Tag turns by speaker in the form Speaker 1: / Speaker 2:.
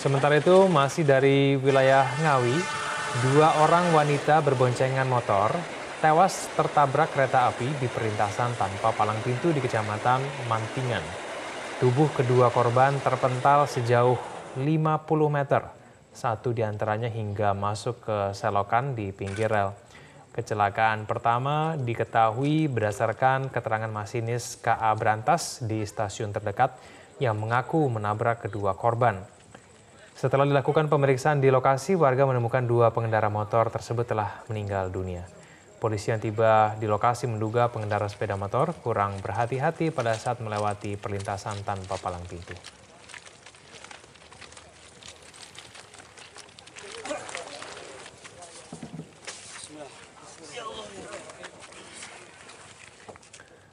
Speaker 1: Sementara itu masih dari wilayah Ngawi, dua orang wanita berboncengan motor tewas tertabrak kereta api di perlintasan tanpa palang pintu di Kecamatan Mantingan. Tubuh kedua korban terpental sejauh 50 meter. Satu di antaranya hingga masuk ke selokan di pinggir rel. Kecelakaan pertama diketahui berdasarkan keterangan masinis KA Brantas di stasiun terdekat yang mengaku menabrak kedua korban. Setelah dilakukan pemeriksaan di lokasi, warga menemukan dua pengendara motor tersebut telah meninggal dunia. Polisi yang tiba di lokasi menduga pengendara sepeda motor kurang berhati-hati pada saat melewati perlintasan tanpa palang pintu.